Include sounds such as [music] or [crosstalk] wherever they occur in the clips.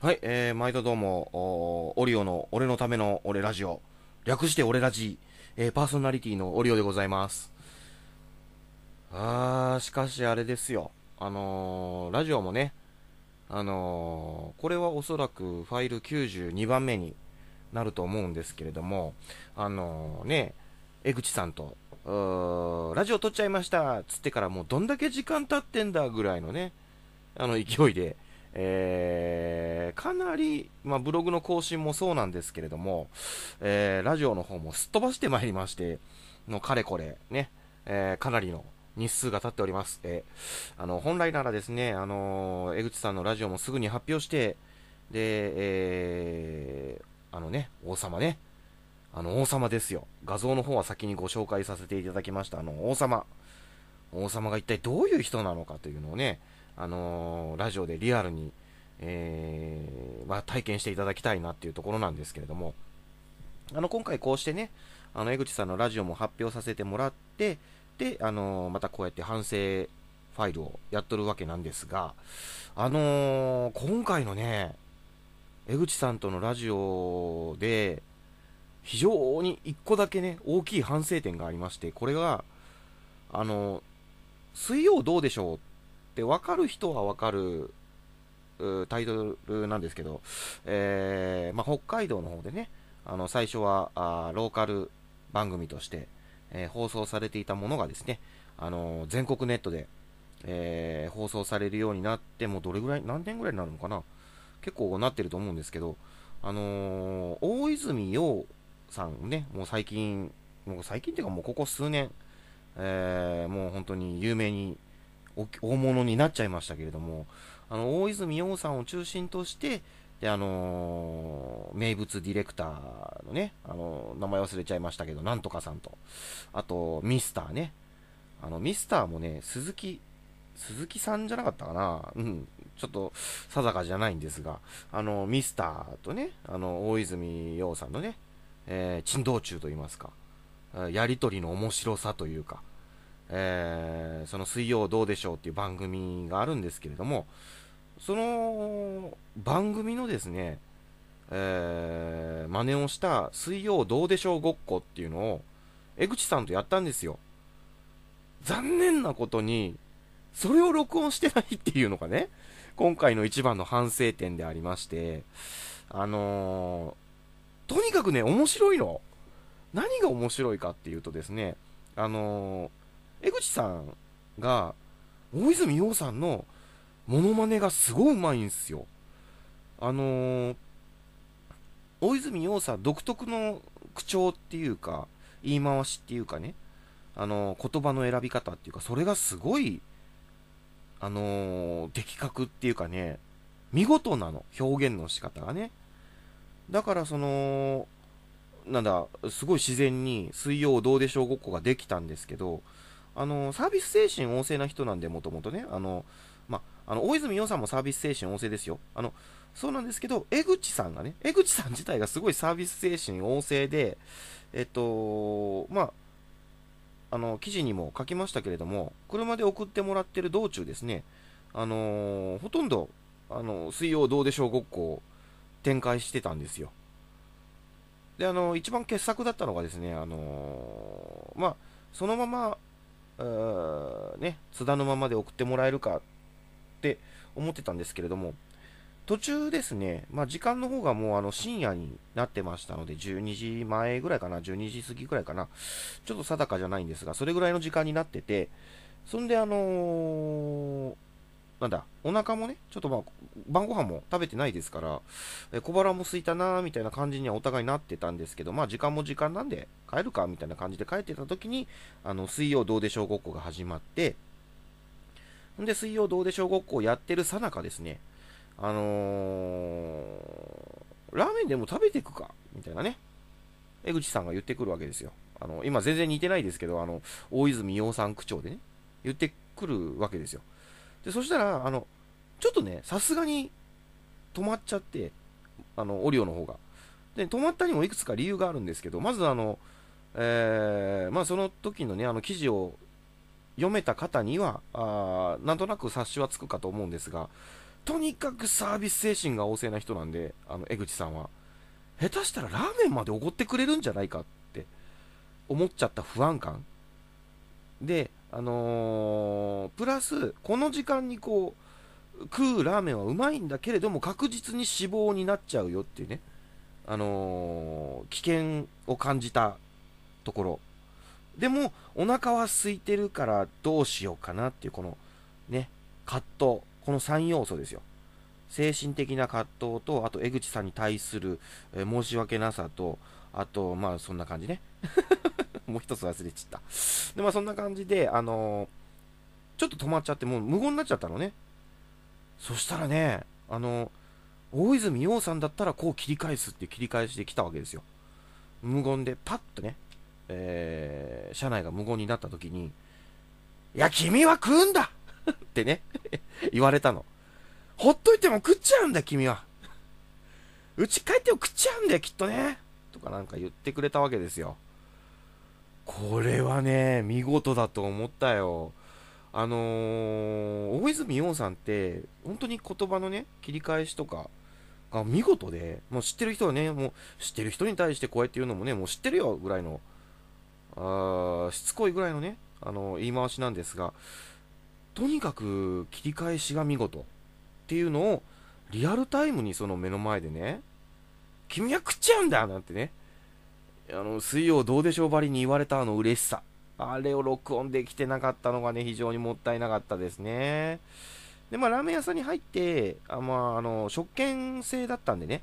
はい、えー、毎度どうも、オリオの俺のための俺ラジオ、略して俺ラジ、えー、パーソナリティのオリオでございます。あー、しかしあれですよ。あのー、ラジオもね、あのー、これはおそらくファイル92番目になると思うんですけれども、あのー、ね、江口さんと、ラジオ撮っちゃいましたつってからもうどんだけ時間経ってんだぐらいのね、あの勢いで、えー、かなり、まあ、ブログの更新もそうなんですけれども、えー、ラジオの方もすっ飛ばしてまいりまして、のかれこれ、ね、えー、かなりの日数が経っております。えー、あの、本来ならですね、あの江口さんのラジオもすぐに発表して、で、えあのね、王様ね、あの、王様ですよ。画像の方は先にご紹介させていただきました。あの、王様。王様が一体どういう人なのかというのをね、あのー、ラジオでリアルに、えー、まあ、体験していただきたいなっていうところなんですけれども、あの、今回こうしてね、あの、江口さんのラジオも発表させてもらって、で、あのー、またこうやって反省ファイルをやっとるわけなんですが、あの今回のね、江口さんとのラジオで、非常に1個だけね、大きい反省点がありまして、これが、あの、水曜どうでしょうで、わかる人はわかるタイトルなんですけど、えー、まあ、北海道の方でね、あの最初はあーローカル番組として、えー、放送されていたものがですね、あのー、全国ネットで、えー、放送されるようになって、もうどれぐらい、何年ぐらいになるのかな結構なってると思うんですけど、あの大泉洋さんね、もう最近、もう最近っていうかもうここ数年、えもう本当に有名に大物になっちゃいましたけれども、あの、大泉洋さんを中心として、で、あのー、名物ディレクターのね、あのー、名前忘れちゃいましたけど、なんとかさんと、あと、ミスターね。あの、ミスターもね、鈴木、鈴木さんじゃなかったかなうん。ちょっと、定かじゃないんですが、あの、ミスターとね、あの、大泉洋さんのね、えー、珍道中といいますか、やりとりの面白さというか、えー、その水曜どうでしょうっていう番組があるんですけれども、その番組のですね、えー、真似をした水曜どうでしょうごっこっていうのを、江口さんとやったんですよ。残念なことに、それを録音してないっていうのがね、今回の一番の反省点でありまして、あのー、とにかくね、面白いの。何が面白いかっていうとですね、あのー江口さんが、大泉洋さんのモノマネがすごいうまいんですよ。あのー、大泉洋さん独特の口調っていうか、言い回しっていうかね、あのー、言葉の選び方っていうか、それがすごい、あのー、的確っていうかね、見事なの、表現の仕方がね。だからその、なんだ、すごい自然に水曜どうでしょうごっこができたんですけど、あのサービス精神旺盛な人なんで、もともとね、あの、まあ、の大泉洋さんもサービス精神旺盛ですよ。あの、そうなんですけど、江口さんがね、江口さん自体がすごいサービス精神旺盛で、えっと、まあ、あの、記事にも書きましたけれども、車で送ってもらってる道中ですね、あのほとんど、あの、水曜どうでしょうごっこを展開してたんですよ。で、あの、一番傑作だったのがですね、あのまあ、そのままね、津田のまで送ってもらえるかって思ってたんですけれども、途中ですね、まあ、時間の方がもうあの深夜になってましたので、12時前ぐらいかな、12時過ぎぐらいかな、ちょっと定かじゃないんですが、それぐらいの時間になってて、そんであのーなんだ、お腹もね、ちょっとまあ、晩ご飯も食べてないですから、え小腹も空いたなーみたいな感じにはお互いなってたんですけど、まあ時間も時間なんで帰るかみたいな感じで帰ってた時に、あの、水曜どうでしょうごっこが始まって、んで、水曜どうでしょうごっこをやってるさなかですね、あのー、ラーメンでも食べていくかみたいなね、江口さんが言ってくるわけですよ。あの、今全然似てないですけど、あの、大泉洋さん区長でね、言ってくるわけですよ。でそしたらあのちょっとねさすがに止まっちゃってあのオリオの方がで止まったにもいくつか理由があるんですけどまずあの、えー、まあ、その時のねあの記事を読めた方にはあなんとなく察しはつくかと思うんですがとにかくサービス精神が旺盛な人なんであの江口さんは下手したらラーメンまでおごってくれるんじゃないかって思っちゃった不安感であのー、プラス、この時間にこう、食うラーメンはうまいんだけれども、確実に脂肪になっちゃうよっていうね、あのー、危険を感じたところ。でも、お腹は空いてるからどうしようかなっていう、この、ね、葛藤。この3要素ですよ。精神的な葛藤と、あと江口さんに対する、えー、申し訳なさと、あと、まあそんな感じね。もう一つ忘れちった。で、まあそんな感じで、あのー、ちょっと止まっちゃって、もう無言になっちゃったのね。そしたらね、あのー、大泉洋さんだったらこう切り返すって切り返しで来たわけですよ。無言で、パッとね、えー、車内が無言になった時に、いや、君は食うんだ [laughs] ってね言われたの。ほっといても食っちゃうんだ、君は。うち帰っても食っちゃうんだよ、きっとね。とかなんか言ってくれたわけですよ。これはね、見事だと思ったよ。あのー、大泉洋さんって、本当に言葉のね、切り返しとかが見事で、もう知ってる人はね、もう知ってる人に対してこうやって言うのもね、もう知ってるよぐらいの、あしつこいぐらいのね、あのー、言い回しなんですが、とにかく切り返しが見事っていうのを、リアルタイムにその目の前でね、君は食っちゃうんだなんてね、あの水曜どうでしょうばりに言われたあの嬉しさ。あれを録音できてなかったのがね、非常にもったいなかったですね。で、まあ、ラーメン屋さんに入って、あまあ、あの、食券制だったんでね、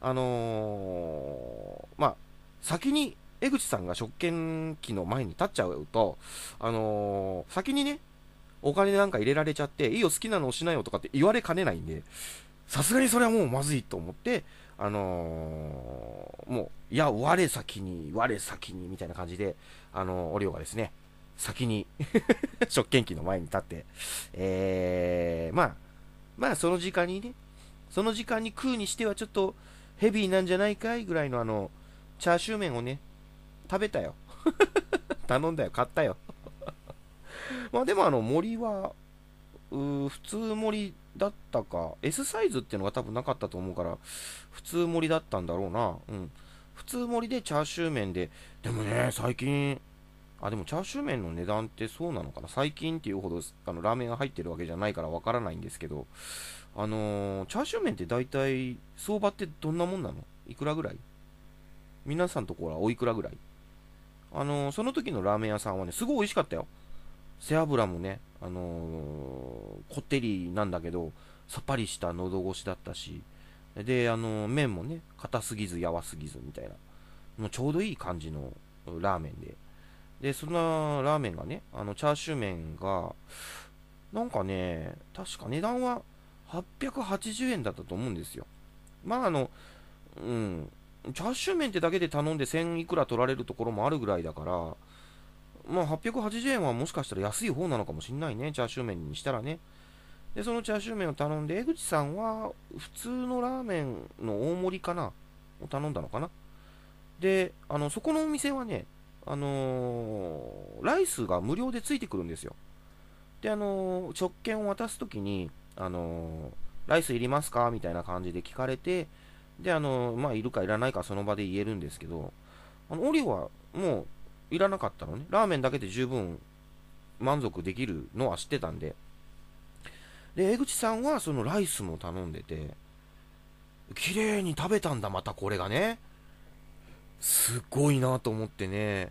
あのー、まあ、先に江口さんが食券機の前に立っちゃうと、あのー、先にね、お金なんか入れられちゃって、いいよ、好きなのをしなよとかって言われかねないんで、さすがにそれはもうまずいと思って、あのー、もう、いや、我先に、我先に、みたいな感じで、あのー、オリオがですね、先に [laughs] 食券機の前に立って、えー、まあ、まあ、その時間にね、その時間に食うにしてはちょっとヘビーなんじゃないかいぐらいのあの、チャーシュー麺をね、食べたよ。[laughs] 頼んだよ、買ったよ。[laughs] まあでもあの森はう普通盛りだったか、S サイズっていうのが多分なかったと思うから、普通盛りだったんだろうな。うん。普通盛りでチャーシュー麺で、でもね、最近、あ、でもチャーシュー麺の値段ってそうなのかな最近っていうほどあのラーメンが入ってるわけじゃないからわからないんですけど、あのー、チャーシュー麺って大体相場ってどんなもんなのいくらぐらい皆さんところはおいくらぐらいあのー、その時のラーメン屋さんはね、すごい美味しかったよ。背脂もね、あのー、こってりなんだけど、さっぱりした喉越しだったし、で、あのー、麺もね、硬すぎず、やわすぎずみたいな、もうちょうどいい感じのラーメンで、で、そんなラーメンがね、あの、チャーシュー麺が、なんかね、確か値段は880円だったと思うんですよ。まあ、あの、うん、チャーシュー麺ってだけで頼んで1000いくら取られるところもあるぐらいだから、まあ、880円はもしかしたら安い方なのかもしんないね。チャーシュー麺にしたらね。で、そのチャーシュー麺を頼んで、江口さんは普通のラーメンの大盛りかなを頼んだのかなで、あの、そこのお店はね、あのー、ライスが無料でついてくるんですよ。で、あのー、食券を渡すときに、あのー、ライスいりますかみたいな感じで聞かれて、で、あのまあ、いるかいらないかその場で言えるんですけど、あの、オリオはもういらなかったのね。ラーメンだけで十分満足できるのは知ってたんで。で、江口さんはそのライスも頼んでて、綺麗に食べたんだ、またこれがね。すごいなと思ってね。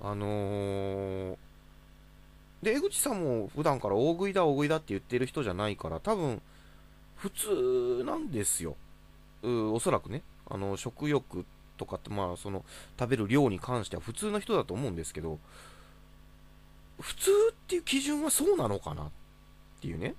あのー、で、江口さんも普段から大食いだ、大食いだって言ってる人じゃないから、多分、普通なんですよ。うおそらくね。あの、食欲とかって、まあ、その食べる量に関しては普通の人だと思うんですけど、普通っていう基準はそうなのかなっていうね。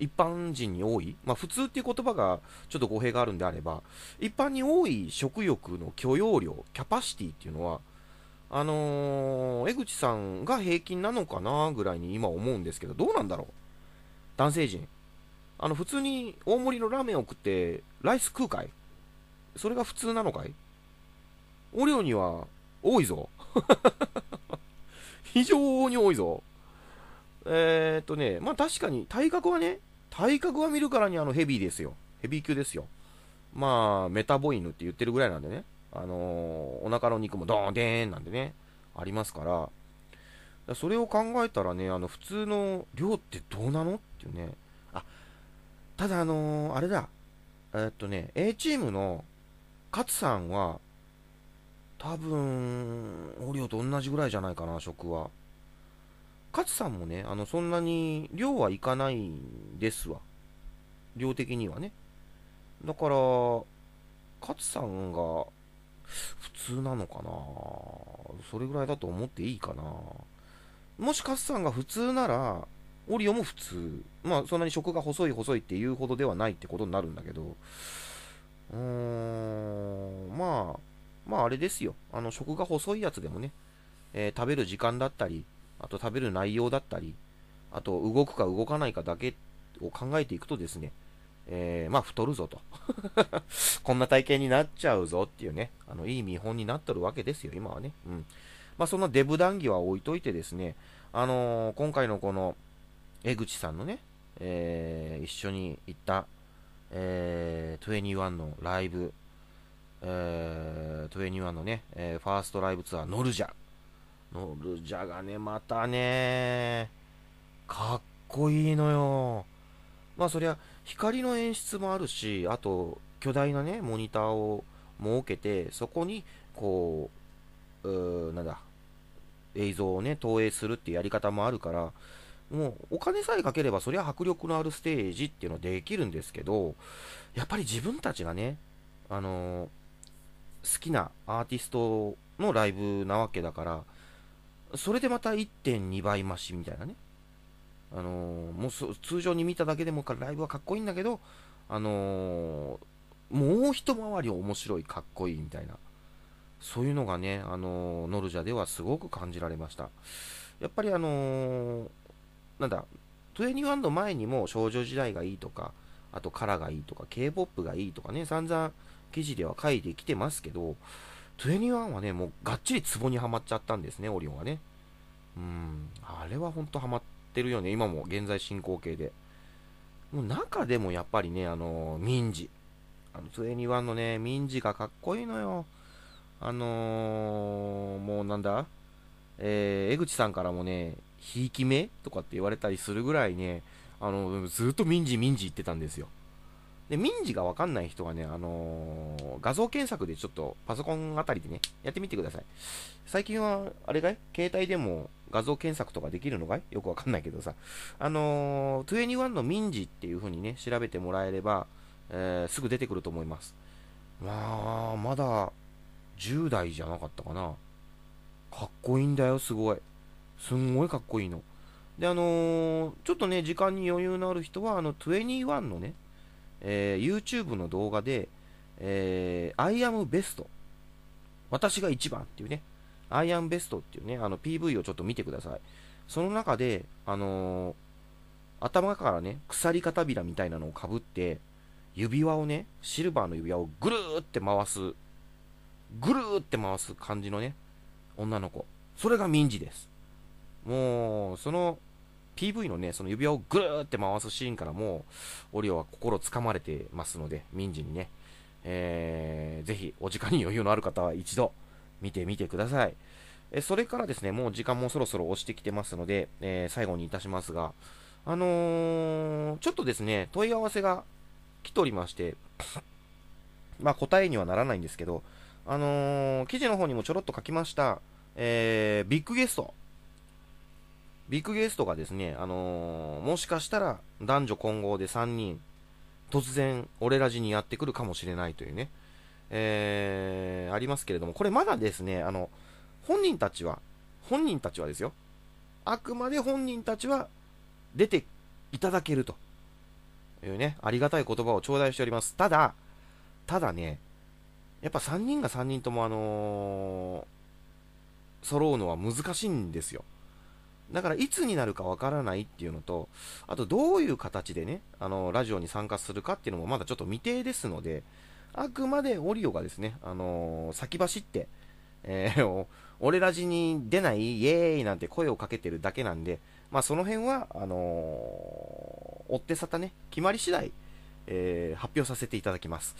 一般人に多い、まあ、普通っていう言葉がちょっと語弊があるんであれば、一般に多い食欲の許容量、キャパシティっていうのは、あのー、江口さんが平均なのかなぐらいに今思うんですけど、どうなんだろう男性陣。あの、普通に大盛りのラーメンを食って、ライス食うかいそれが普通なのかいおオには多いぞ。[laughs] 非常に多いぞ。えー、っとね、まあ確かに体格はね、体格は見るからにあのヘビーですよ。ヘビー級ですよ。まあ、メタボイヌって言ってるぐらいなんでね。あのー、お腹の肉もドーンデーンなんでね、ありますから。からそれを考えたらね、あの、普通の量ってどうなのっていうね。あ、ただあのー、あれだ。えー、っとね、A チームの勝さんは、多分、オリオと同じぐらいじゃないかな、食は。勝さんもね、あの、そんなに量はいかないんですわ。量的にはね。だから、勝さんが普通なのかなそれぐらいだと思っていいかなもし勝さんが普通なら、オリオも普通。まあ、そんなに食が細い細いっていうほどではないってことになるんだけど、うーん、まあ、まああれですよ、あの食が細いやつでもね、えー、食べる時間だったり、あと食べる内容だったり、あと動くか動かないかだけを考えていくとですね、えー、まあ太るぞと。[laughs] こんな体型になっちゃうぞっていうね、あのいい見本になっとるわけですよ、今はね。うん。まあそのデブ談義は置いといてですね、あのー、今回のこの江口さんのね、えー、一緒に行った、えー、21のライブえー、21のね、えー、ファーストライブツアー、ノルジャ。ノルジャがね、またね、かっこいいのよ。まあそりゃ、光の演出もあるし、あと、巨大なね、モニターを設けて、そこに、こう、うなんだ、映像をね、投影するっていうやり方もあるから、もうお金さえかければそりゃ迫力のあるステージっていうのはできるんですけど、やっぱり自分たちがね、あのー好きなアーティストのライブなわけだから、それでまた1.2倍増しみたいなね。あのー、もう通常に見ただけでもライブはかっこいいんだけど、あのー、もう一回り面白い、かっこいいみたいな。そういうのがね、あのー、ノルジャではすごく感じられました。やっぱりあのなんだ、21の前にも少女時代がいいとか、あとカラがいいとか、K-POP がいいとかね、散々記事では書いてきてますけど、21はね、もうがっちり壺にはまっちゃったんですね、オリオンはね。うん、あれは本当とハマってるよね、今も現在進行形で。もう中でもやっぱりね、あのー、民事。あの、21のね、民事がかっこいいのよ。あのー、もうなんだえー、江口さんからもね、ひいき目とかって言われたりするぐらいね、あの、ずっと民事民事言ってたんですよ。で、民事がわかんない人はね、あのー、画像検索でちょっとパソコンあたりでね、やってみてください。最近は、あれかい携帯でも画像検索とかできるのかいよくわかんないけどさ。あのー、21の民事っていう風にね、調べてもらえれば、えー、すぐ出てくると思います。まあ、まだ、10代じゃなかったかな。かっこいいんだよ、すごい。すんごいかっこいいの。で、あのー、ちょっとね、時間に余裕のある人は、あの、21のね、えー、YouTube の動画で、えー、I am best 私が一番っていうね、I am best っていうね、あの PV をちょっと見てください。その中で、あのー、頭からね、鎖片びらみたいなのをかぶって、指輪をね、シルバーの指輪をぐるーって回す、ぐるーって回す感じのね、女の子。それが民事です。もう、その PV のね、その指輪をぐるーって回すシーンからも、オリオは心つかまれてますので、民事にね、えー、ぜひお時間に余裕のある方は一度見てみてください。えそれからですね、もう時間もそろそろ押してきてますので、えー、最後にいたしますが、あのー、ちょっとですね、問い合わせが来ておりまして、まあ答えにはならないんですけど、あのー、記事の方にもちょろっと書きました、えー、ビッグゲストビッグゲストがですね、あのー、もしかしたら男女混合で3人、突然、俺らじにやってくるかもしれないというね、えー、ありますけれども、これまだですね、あの、本人たちは、本人たちはですよ、あくまで本人たちは出ていただけるというね、ありがたい言葉を頂戴しております。ただ、ただね、やっぱ3人が3人ともあのー、揃うのは難しいんですよ。だからいつになるかわからないっていうのと、あとどういう形でね、あの、ラジオに参加するかっていうのもまだちょっと未定ですので、あくまでオリオがですね、あのー、先走って、えー、俺らじに出ないイエーイなんて声をかけてるだけなんで、まあその辺は、あのー、追ってさたね、決まり次第、えー、発表させていただきます。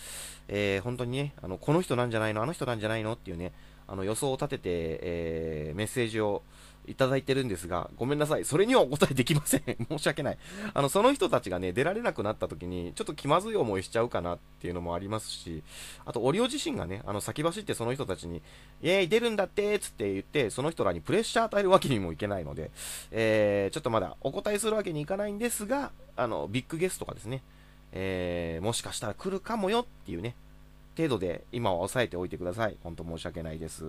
えー、本当にね、あの、この人なんじゃないのあの人なんじゃないのっていうね、あの予想を立てて、えー、メッセージを、いただいてるんですが、ごめんなさい。それにはお答えできません。[laughs] 申し訳ない。あの、その人たちがね、出られなくなった時に、ちょっと気まずい思いしちゃうかなっていうのもありますし、あと、オリオ自身がね、あの、先走ってその人たちに、イェーイ、出るんだってつって言って、その人らにプレッシャー与えるわけにもいけないので、えー、ちょっとまだお答えするわけにいかないんですが、あの、ビッグゲストがですね、えー、もしかしたら来るかもよっていうね、程度で今は抑えておいてください。ほんと申し訳ないです。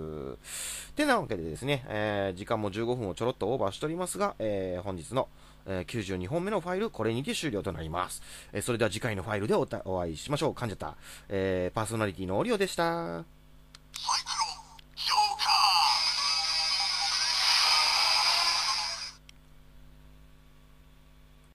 てなわけでですね、えー、時間も15分をちょろっとオーバーしておりますが、えー、本日の、え92本目のファイル、これにて終了となります。えそれでは次回のファイルでお会いしましょう。噛んじゃった。えパーソナリティのオリオでした。